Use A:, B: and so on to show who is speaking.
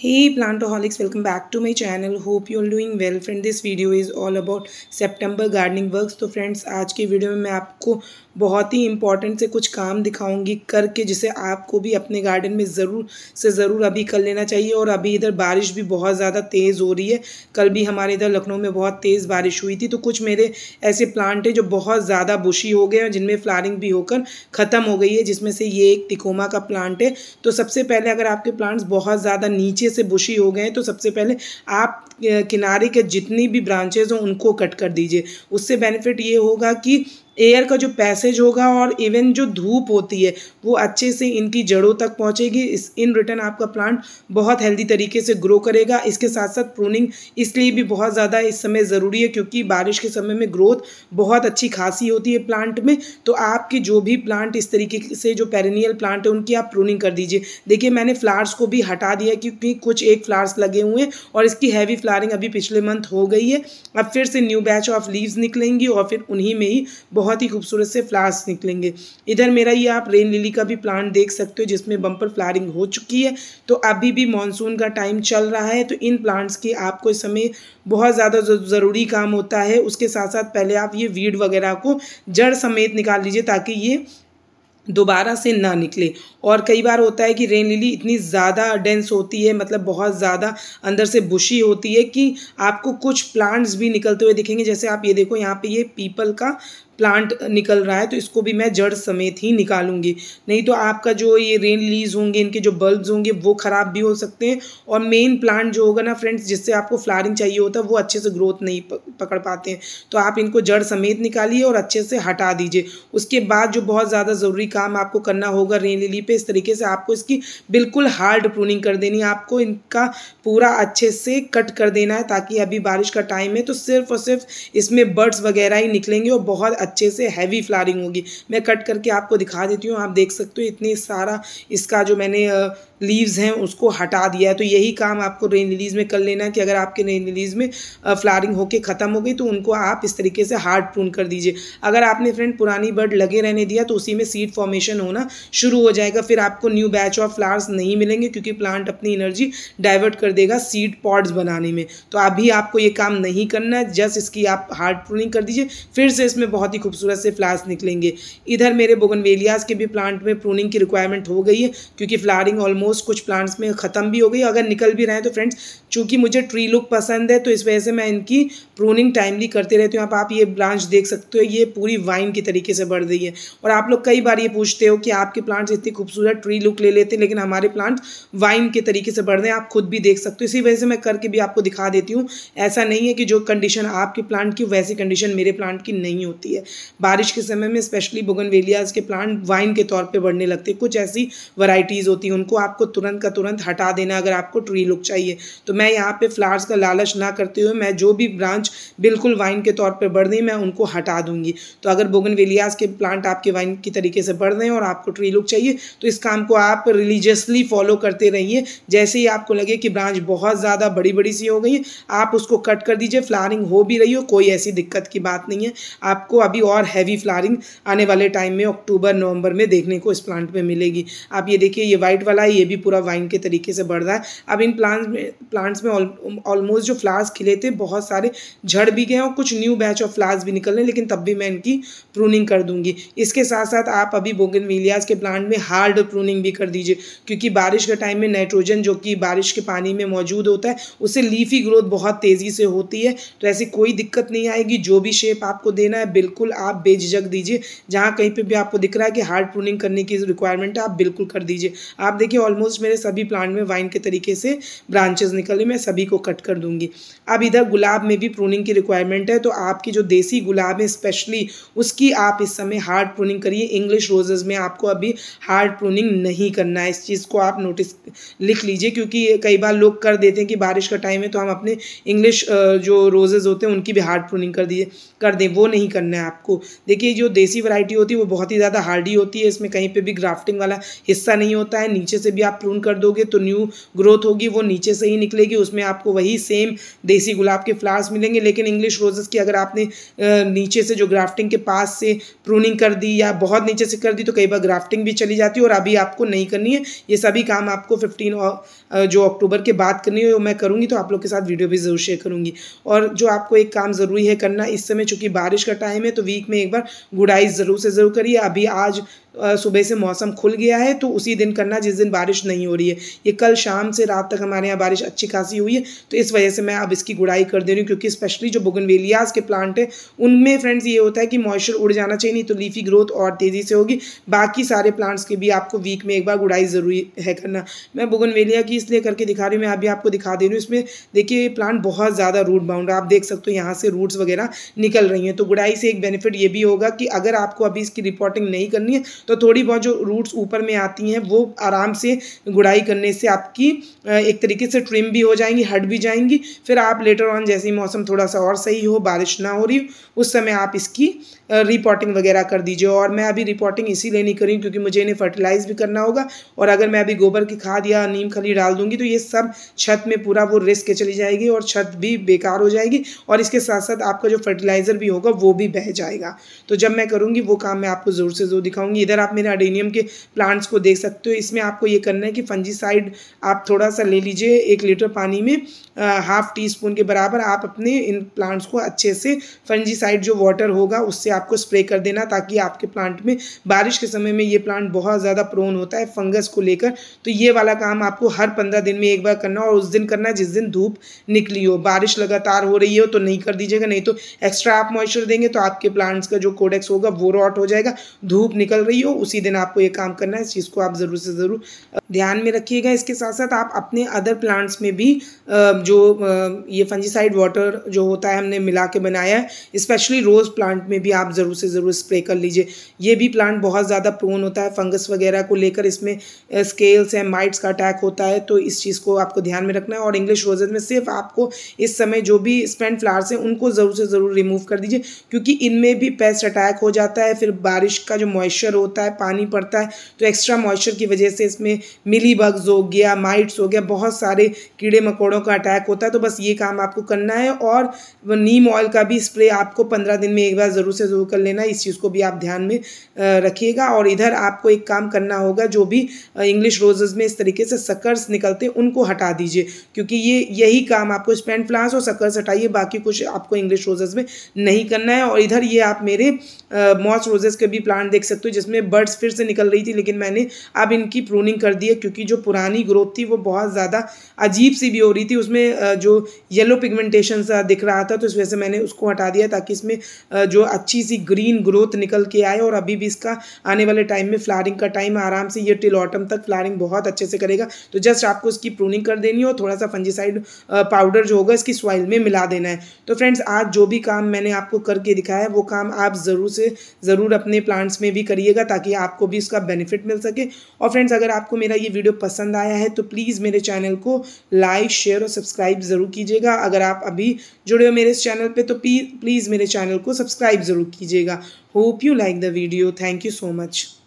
A: hey plantaholics welcome back to my channel hope you are doing well friend this video is all about september gardening works तो friends आज की video में मैं आपको बहुत ही important से कुछ काम दिखाऊंगी करके जिसे आपको भी अपने गार्डन में ज़रूर से ज़रूर अभी कर लेना चाहिए और अभी इधर बारिश भी बहुत ज़्यादा तेज़ हो रही है कल भी हमारे इधर लखनऊ में बहुत तेज़ बारिश हुई थी तो कुछ मेरे ऐसे प्लांट हैं जो बहुत ज़्यादा बुशी हो गए हैं जिनमें फ्लारिंग भी होकर ख़त्म हो गई है जिसमें से ये एक तिकोमा का प्लांट है तो सबसे पहले अगर आपके प्लांट्स बहुत ज़्यादा नीचे नीचे से बुशी हो गए तो सबसे पहले आप किनारे के जितनी भी ब्रांचेज हों उनको कट कर दीजिए उससे बेनिफिट ये होगा कि एयर का जो पैसेज होगा और इवन जो धूप होती है वो अच्छे से इनकी जड़ों तक पहुँचेगी इस इन रिटर्न आपका प्लांट बहुत हेल्दी तरीके से ग्रो करेगा इसके साथ साथ प्रूनिंग इसलिए भी बहुत ज़्यादा इस समय ज़रूरी है क्योंकि बारिश के समय में ग्रोथ बहुत अच्छी खासी होती है प्लांट में तो आपके जो भी प्लांट इस तरीके से जो पेरिनियल प्लांट है उनकी आप प्रूनिंग कर दीजिए देखिए मैंने फ्लावर्स को भी हटा दिया क्योंकि कुछ एक फ्लावर्स लगे हुए हैं और इसकी हैवी फ्लारिंग अभी पिछले मंथ हो गई है अब फिर से न्यू बैच ऑफ लीव्स निकलेंगी और फिर उन्हीं में ही बहुत बहुत ही खूबसूरत से फ्लावर्स निकलेंगे इधर मेरा ये आप रेन लिली का भी प्लांट देख सकते हो जिसमें बम्पर फ्लारिंग हो चुकी है तो अभी भी मानसून का टाइम चल रहा है तो इन प्लांट्स की आपको इस समय बहुत ज़्यादा ज़रूरी काम होता है उसके साथ साथ पहले आप ये वीड वगैरह को जड़ समेत निकाल लीजिए ताकि ये दोबारा से ना निकले और कई बार होता है कि रेन लिली इतनी ज़्यादा डेंस होती है मतलब बहुत ज़्यादा अंदर से बुशी होती है कि आपको कुछ प्लांट्स भी निकलते हुए दिखेंगे जैसे आप ये देखो यहाँ पे ये पीपल का प्लांट निकल रहा है तो इसको भी मैं जड़ समेत ही निकालूंगी नहीं तो आपका जो ये रेन लीज होंगे इनके जो बल्ब्स होंगे वो ख़राब भी हो सकते हैं और मेन प्लांट जो होगा ना फ्रेंड्स जिससे आपको फ्लारिंग चाहिए होता है वो अच्छे से ग्रोथ नहीं पकड़ पाते हैं तो आप इनको जड़ समेत निकालिए और अच्छे से हटा दीजिए उसके बाद जो बहुत ज़्यादा ज़रूरी काम आपको करना होगा रेन लिली पे इस तरीके से आपको इसकी बिल्कुल हार्ड प्रूनिंग कर देनी है आपको इनका पूरा अच्छे से कट कर देना है ताकि अभी बारिश का टाइम है तो सिर्फ और सिर्फ इसमें बर्ड्स वगैरह ही निकलेंगे और बहुत अच्छे से हैवी फ्लारिंग होगी मैं कट करके आपको दिखा देती हूँ आप देख सकते हो इतनी सारा इसका जो मैंने लीव्स हैं उसको हटा दिया है तो यही काम आपको रेन रिलीज में कर लेना है कि अगर आपके रेन रिलीज में फ्लारिंग होके ख़त्म हो गई तो उनको आप इस तरीके से हार्ड प्रून कर दीजिए अगर आपने फ्रेंड पुरानी बर्ड लगे रहने दिया तो उसी में सीड फॉर्मेशन होना शुरू हो जाएगा फिर आपको न्यू बैच ऑफ फ्लावर्स नहीं मिलेंगे क्योंकि प्लांट अपनी एनर्जी डाइवर्ट कर देगा सीड पॉड्स बनाने में तो अभी आपको ये काम नहीं करना है जस्ट इसकी आप हार्ड प्रूनिंग कर दीजिए फिर से इसमें बहुत ही ही खूबसूरत से फ्लावर्स निकलेंगे इधर मेरे बोगनवेलियाज के भी प्लांट में प्रूनिंग की रिक्वायरमेंट हो गई है क्योंकि फ्लारिंग ऑलमोस्ट कुछ प्लांट्स में ख़त्म भी हो गई अगर निकल भी रहे हैं तो फ्रेंड्स चूँकि मुझे ट्री लुक पसंद है तो इस वजह से मैं इनकी प्रूनिंग टाइमली करते रहती हूँ आप, आप ये ब्रांच देख सकते हो ये पूरी वाइन की तरीके से बढ़ रही है और आप लोग कई बार ये पूछते हो कि आपके प्लांट्स इतनी खूबसूरत ट्री लुक ले लेते हैं लेकिन हमारे प्लांट्स वाइन के तरीके से बढ़ रहे हैं आप खुद भी देख सकते हो इसी वजह से मैं करके भी आपको दिखा देती हूँ ऐसा नहीं है कि जो कंडीशन आपके प्लांट की वैसी कंडीशन मेरे प्लांट की नहीं होती है बारिश के समय में स्पेशली बोगनवेलियाज के प्लांट वाइन के तौर पे बढ़ने लगते हैं कुछ ऐसी वराइटीज होती हैं उनको आपको तुरंत का तुरंत हटा देना अगर आपको ट्री लुक चाहिए तो मैं यहाँ पर फ्लावर्स का लालच ना करते हुए मैं जो भी ब्रांच बिल्कुल वाइन के तौर पर बढ़ रही मैं उनको हटा दूंगी तो अगर बोगनवेलियाज के प्लांट आपके वाइन की तरीके से बढ़ रहे हैं और आपको ट्री लुक चाहिए तो इस काम को आप रिलीजियसली फॉलो करते रहिए जैसे ही आपको लगे कि ब्रांच बहुत ज़्यादा बड़ी बड़ी सी हो गई है आप उसको कट कर दीजिए फ्लारिंग हो भी रही हो कोई ऐसी दिक्कत की बात नहीं है आपको अभी अभी और हैवी फ्लारिंग आने वाले टाइम में अक्टूबर नवंबर में देखने को इस प्लांट में मिलेगी आप ये देखिए ये वाइट वाला है ये भी पूरा वाइन के तरीके से बढ़ रहा है अब इन प्लांट में प्लांट्स में ऑलमोस्ट um, जो फ्लावर्स खिले थे बहुत सारे झड़ भी गए और कुछ न्यू बैच ऑफ फ्लावर्स भी निकल रहे हैं लेकिन तब भी मैं इनकी प्रूनिंग कर दूंगी इसके साथ साथ आप अभी बोगन के प्लांट में हार्ड प्रूनिंग भी कर दीजिए क्योंकि बारिश के टाइम में नाइट्रोजन जो कि बारिश के पानी में मौजूद होता है उससे लीफी ग्रोथ बहुत तेज़ी से होती है तो ऐसी कोई दिक्कत नहीं आएगी जो भी शेप आपको देना है बिल्कुल बिल्कुल आप बेझिझक दीजिए जहाँ कहीं पर भी आपको दिख रहा है कि हार्ड प्रूनिंग करने की रिक्वायरमेंट है आप बिल्कुल कर दीजिए आप देखिए ऑलमोस्ट मेरे सभी प्लांट में वाइन के तरीके से ब्रांचेज निकले मैं सभी को कट कर दूंगी अब इधर गुलाब में भी प्रूनिंग की रिक्वायरमेंट है तो आपकी जो देसी गुलाब है स्पेशली उसकी आप इस समय हार्ड प्रूनिंग करिए इंग्लिश रोजेज में आपको अभी हार्ड प्रूनिंग नहीं करना है इस चीज़ को आप नोटिस लिख लीजिए क्योंकि कई बार लोग कर देते हैं कि बारिश का टाइम है तो हम अपने इंग्लिश जो रोजेज होते हैं उनकी भी हार्ड प्रूनिंग कर दीजिए कर दें वो नहीं करना है आपको देखिए जो देसी वैरायटी होती है वो बहुत ही ज़्यादा हार्डी होती है इसमें कहीं पे भी ग्राफ्टिंग वाला हिस्सा नहीं होता है नीचे से भी आप प्रून कर दोगे तो न्यू ग्रोथ होगी वो नीचे से ही निकलेगी उसमें आपको वही सेम देसी गुलाब के फ्लावर्स मिलेंगे लेकिन इंग्लिश रोजेस की अगर आपने नीचे से जो ग्राफ्टिंग के पास से प्रूनिंग कर दी या बहुत नीचे से कर दी तो कई बार ग्राफ्टिंग भी चली जाती है और अभी आपको नहीं करनी है ये सभी काम आपको फिफ्टीन जो अक्टूबर के बाद करनी है वो मैं करूँगी तो आप लोग के साथ वीडियो भी ज़रूर शेयर करूँगी और जो आपको एक काम ज़रूरी है करना इस समय चूँकि बारिश का टाइम है तो तो वीक में एक बार गुड़ाई ज़रूर से ज़रूर करिए अभी आज सुबह से मौसम खुल गया है तो उसी दिन करना जिस दिन बारिश नहीं हो रही है ये कल शाम से रात तक हमारे यहाँ बारिश अच्छी खासी हुई है तो इस वजह से मैं अब इसकी गुड़ाई कर दे रही हूँ क्योंकि स्पेशली जो बुगनवेलियाज के प्लांट हैं उनमें फ्रेंड्स ये होता है कि मॉइस्चर उड़ जाना चाहिए नहीं तो लीफी ग्रोथ और तेज़ी से होगी बाकी सारे प्लांट्स के भी आपको वीक में एक बार गुड़ाई ज़रूरी है करना मैं बुगनवेलिया की इसलिए करके दिखा रही हूँ मैं अभी आपको दिखा दे रही हूँ इसमें देखिए प्लांट बहुत ज़्यादा रूट बाउंड आप देख सकते हो यहाँ से रूट्स वगैरह निकल रही हैं तो गुड़ाई से एक बेनिफिट ये भी होगा कि अगर आपको अभी इसकी रिपोर्टिंग नहीं करनी है तो थोड़ी बहुत जो रूट्स ऊपर में आती हैं वो आराम से गुड़ाई करने से आपकी एक तरीके से ट्रिम भी हो जाएंगी हट भी जाएंगी फिर आप लेटर ऑन जैसे ही मौसम थोड़ा सा और सही हो बारिश ना हो रही उस समय आप इसकी रिपोर्टिंग वगैरह कर दीजिए और मैं अभी रिपोर्टिंग इसीलिए नहीं करी क्योंकि मुझे इन्हें फर्टिलाइज भी करना होगा और अगर मैं अभी गोबर की खाद या नीम खली डाल दूंगी तो ये सब छत में पूरा वो रिस्क के चली जाएगी और छत भी बेकार हो जाएगी और इसके साथ साथ आपका जो फर्टिलाइज़र भी होगा वो भी बह जाएगा तो जब मैं करूँगी वो काम मैं आपको ज़ोर से ज़ोर दिखाऊंगी इधर आप मेरे अडेनियम के प्लांट्स को देख सकते हो इसमें आपको ये करना है कि फंजी आप थोड़ा सा ले लीजिए एक लीटर पानी में हाफ़ टी स्पून के बराबर आप अपने इन प्लांट्स को अच्छे से फंजी जो वाटर होगा उससे आपको स्प्रे कर देना ताकि आपके प्लांट में बारिश के समय में ये प्लांट बहुत ज़्यादा प्रोन होता है फंगस को लेकर तो ये वाला काम आपको हर पंद्रह दिन में एक बार करना और उस दिन करना जिस दिन धूप निकली हो बारिश लगातार हो रही हो तो नहीं कर दीजिएगा नहीं तो एक्स्ट्रा आप मॉइस्चर देंगे तो आपके प्लांट्स का जो कोडेक्स होगा वो रॉट हो जाएगा धूप निकल रही हो उसी दिन आपको ये काम करना है इस चीज़ को आप ज़रूर से ज़रूर ध्यान में रखिएगा इसके साथ साथ आप अपने अदर प्लांट्स में भी जो ये फंजीसाइड वाटर जो होता है हमने मिला के बनाया है स्पेशली रोज़ प्लांट में भी आप आप ज़रूर से ज़रूर स्प्रे कर लीजिए ये भी प्लांट बहुत ज़्यादा प्रोन होता है फंगस वगैरह को लेकर इसमें स्केल्स या माइट्स का अटैक होता है तो इस चीज़ को आपको ध्यान में रखना है और इंग्लिश रोजेज में सिर्फ आपको इस समय जो भी स्पेंट फ्लावर्स हैं उनको ज़रूर से ज़रूर रिमूव कर दीजिए क्योंकि इनमें भी पेस्ट अटैक हो जाता है फिर बारिश का जो मॉइस्चर होता है पानी पड़ता है तो एक्स्ट्रा मॉइस्चर की वजह से इसमें मिली बग्स हो गया माइट्स हो गया बहुत सारे कीड़े मकोड़ों का अटैक होता है तो बस ये काम आपको करना है और नीम ऑयल का भी स्प्रे आपको पंद्रह दिन में एक बार ज़रूर से ज़रूर शुरू कर लेना इस चीज़ को भी आप ध्यान में रखिएगा और इधर आपको एक काम करना होगा जो भी इंग्लिश रोजेज़ में इस तरीके से सकर्स निकलते हैं उनको हटा दीजिए क्योंकि ये यही काम आपको स्पेंड प्लांट्स और सकर्स हटाइए बाकी कुछ आपको इंग्लिश रोजेज़ में नहीं करना है और इधर ये आप मेरे मॉस रोजेज़ के भी प्लांट देख सकते हो जिसमें बर्ड्स फिर से निकल रही थी लेकिन मैंने अब इनकी प्रूनिंग कर दी है क्योंकि जो पुरानी ग्रोथ थी वो बहुत ज़्यादा अजीब सी भी हो रही थी उसमें जो येलो पिगमेंटेशन दिख रहा था तो इस वजह से मैंने उसको हटा दिया ताकि इसमें जो अच्छी सी ग्रीन ग्रोथ निकल के आए और अभी भी इसका आने वाले टाइम में फ्लारिंग का टाइम आराम से ये टिल ऑटम तक फ्लारिंग बहुत अच्छे से करेगा तो जस्ट आपको इसकी प्रूनिंग कर देनी हो थोड़ा सा फंजीसाइड पाउडर जो होगा इसकी सॉइल में मिला देना है तो फ्रेंड्स आज जो भी काम मैंने आपको करके दिखाया है वो काम आप ज़रूर से ज़रूर अपने प्लांट्स में भी करिएगा ताकि आपको भी इसका बेनिफिट मिल सके और फ्रेंड्स अगर आपको मेरा ये वीडियो पसंद आया है तो प्लीज़ मेरे चैनल को लाइक शेयर और सब्सक्राइब ज़रूर कीजिएगा अगर आप अभी जुड़े हो मेरे इस चैनल पर तो प्लीज़ मेरे चैनल को सब्सक्राइब ज़रूर कीजिएगा hope you like the video thank you so much